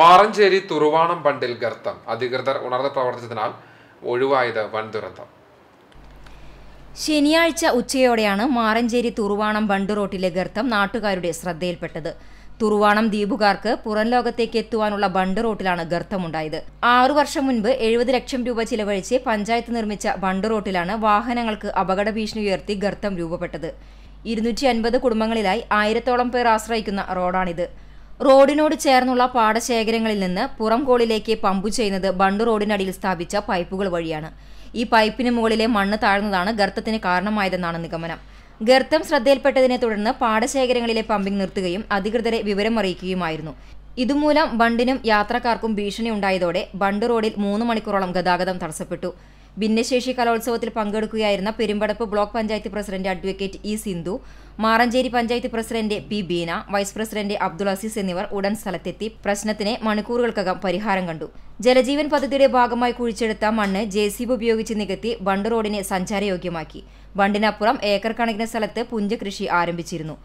മാറഞ്ചേരി തുറുവാണം ബണ്ടിൽ ഗർത്തം അധികൃതർ ഉണർന്ന് പ്രവർത്തിച്ചതിനാൽ ഒഴിവായത് വൻ ദുരന്തം ശനിയാഴ്ച ഉച്ചയോടെയാണ് മാറഞ്ചേരി തുറുവാണം ബണ്ട് റോട്ടിലെ ഗർത്തം നാട്ടുകാരുടെ ശ്രദ്ധയിൽപ്പെട്ടത് തുറുവാണം ദ്വീപുകാർക്ക് പുറം ലോകത്തേക്ക് എത്തുവാനുള്ള ബണ്ട് റോട്ടിലാണ് ഗർത്തമുണ്ടായത് ആറു വർഷം മുൻപ് എഴുപത് ലക്ഷം രൂപ ചിലവഴിച്ച് പഞ്ചായത്ത് നിർമ്മിച്ച ബണ്ട് റോട്ടിലാണ് വാഹനങ്ങൾക്ക് അപകട ഭീഷണി ഉയർത്തി ഗർത്തം രൂപപ്പെട്ടത് ഇരുന്നൂറ്റി അൻപത് കുടുംബങ്ങളിലായി ആയിരത്തോളം പേർ ആശ്രയിക്കുന്ന റോഡാണിത് റോഡിനോട് ചേർന്നുള്ള പാടശേഖരങ്ങളിൽ നിന്ന് പുറംകോളിലേക്ക് പമ്പു ചെയ്യുന്നത് ബണ്ട് റോഡിനടിയിൽ സ്ഥാപിച്ച പൈപ്പുകൾ വഴിയാണ് ഈ പൈപ്പിന് മുകളിലെ മണ്ണ് താഴ്ന്നതാണ് ഗർത്തത്തിന് കാരണമായതെന്നാണ് നിഗമനം ഗർത്തം ശ്രദ്ധയിൽപ്പെട്ടതിനെ തുടർന്ന് പാടശേഖരങ്ങളിലെ പമ്പിംഗ് നിർത്തുകയും അധികൃതരെ വിവരമറിയിക്കുകയുമായിരുന്നു ഇതുമൂലം ബണ്ടിനും യാത്രക്കാർക്കും ഭീഷണി ഉണ്ടായതോടെ ബണ്ട് റോഡിൽ മൂന്ന് മണിക്കൂറോളം ഗതാഗതം തടസ്സപ്പെട്ടു ഭിന്നശേഷി കലോത്സവത്തിൽ പങ്കെടുക്കുകയായിരുന്ന Perumpadappu block panchayat president advocate E Sindhu Maranchery panchayat president P Beena vice president Abdul Azeez എന്നിവർ ഉടൻ സ്ഥലത്തെത്തി പ്രശ്നത്തിന് മണിക്കൂറുകൾക്കകം പരിഹാരം കണ്ടു ജലജീവൻ പദ്ധതിയുടെ ഭാഗമായി കുഴിച്ചെടുത്ത മണ്ണ് ജെ ഉപയോഗിച്ച് നികത്തി ബണ്ട് റോഡിനെ സഞ്ചാരയോഗ്യമാക്കി ബണ്ടിനപ്പുറം ഏക്കർ കണക്കിന് സ്ഥലത്ത് പുഞ്ചകൃഷി ആരംഭിച്ചിരുന്നു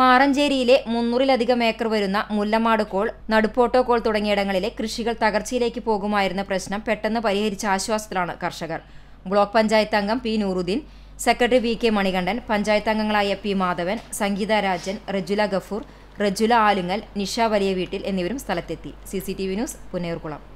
മാറഞ്ചേരിയിലെ മുന്നൂറിലധികം ഏക്കർ വരുന്ന മുല്ലമാട് കോൾ കോൾ തുടങ്ങിയിടങ്ങളിലെ കൃഷികൾ തകർച്ചയിലേക്ക് പോകുമായിരുന്ന പ്രശ്നം പെട്ടെന്ന് പരിഹരിച്ച ആശ്വാസത്തിലാണ് കർഷകർ ബ്ലോക്ക് പഞ്ചായത്ത് അംഗം P Nooruddeen secretary V K Manikandan panchayat അംഗങ്ങളായ പി മാധവൻ സംഗീത രാജൻ റജുല ഗഫൂർ റജുല ആലുങ്ങൽ നിഷ വലിയ വീട്ടിൽ എന്നിവരും സ്ഥലത്തെത്തി C C T V news Punnayurkulam